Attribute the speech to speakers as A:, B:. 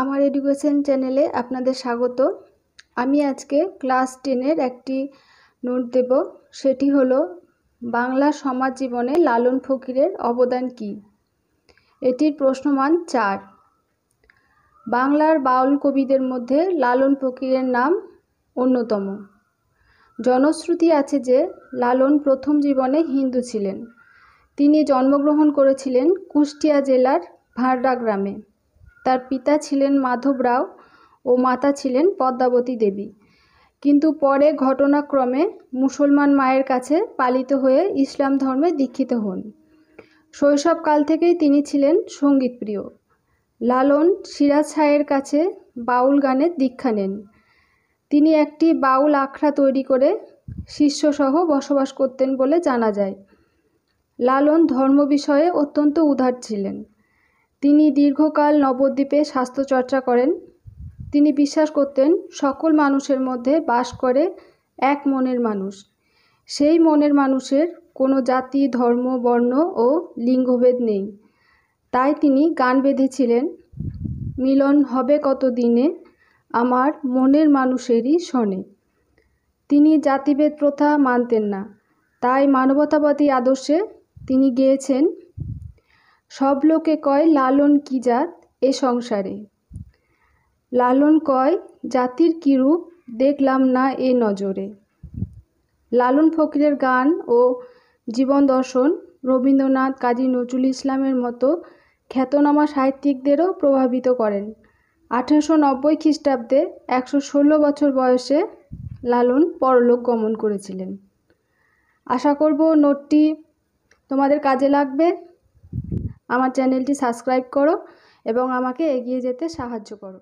A: আমার এডুকেশন চ্যানেলে আপনাদের স্বাগত আমি আজকে ক্লাস টেনের একটি নোট দেব সেটি হলো বাংলা সমাজ জীবনে লালন ফকিরের অবদান কি এটির প্রশ্নমান চার বাংলার বাউল কবিদের মধ্যে লালন ফকিরের নাম অন্যতম জনশ্রুতি আছে যে লালন প্রথম জীবনে হিন্দু ছিলেন তিনি জন্মগ্রহণ করেছিলেন কুষ্টিয়া জেলার ভারডা গ্রামে তার পিতা ছিলেন মাধব রাও ও মাতা ছিলেন পদ্মাবতী দেবী কিন্তু পরে ঘটনাক্রমে মুসলমান মায়ের কাছে পালিত হয়ে ইসলাম ধর্মে দীক্ষিত হন শৈশবকাল থেকেই তিনি ছিলেন সঙ্গীতপ্রিয় লালন সিরাজ সায়ের কাছে বাউল গানের দীক্ষা নেন তিনি একটি বাউল আখড়া তৈরি করে শিষ্যসহ বসবাস করতেন বলে জানা যায় লালন ধর্ম বিষয়ে অত্যন্ত উদার ছিলেন তিনি দীর্ঘকাল নবদ্বীপে স্বাস্থ্যচর্চা করেন তিনি বিশ্বাস করতেন সকল মানুষের মধ্যে বাস করে এক মনের মানুষ সেই মনের মানুষের কোনো জাতি ধর্ম বর্ণ ও লিঙ্গভেদ নেই তাই তিনি গান বেঁধেছিলেন মিলন হবে কত দিনে আমার মনের মানুষেরই শনে তিনি জাতিভেদ প্রথা মানতেন না তাই মানবতাবাদী আদর্শে তিনি গেয়েছেন সব লোকে কয় লালন কি জাত এ সংসারে লালন কয় জাতির কিরূপ দেখলাম না এ নজরে লালন ফকিরের গান ও জীবন দর্শন রবীন্দ্রনাথ কাজী নজরুল ইসলামের মতো খ্যাতনামা সাহিত্যিকদেরও প্রভাবিত করেন আঠেরোশো নব্বই খ্রিস্টাব্দে একশো ষোলো বছর বয়সে লালন পরলোক গমন করেছিলেন আশা করব নোটটি তোমাদের কাজে লাগবে আমার চ্যানেলটি সাবস্ক্রাইব করো এবং আমাকে এগিয়ে যেতে সাহায্য করো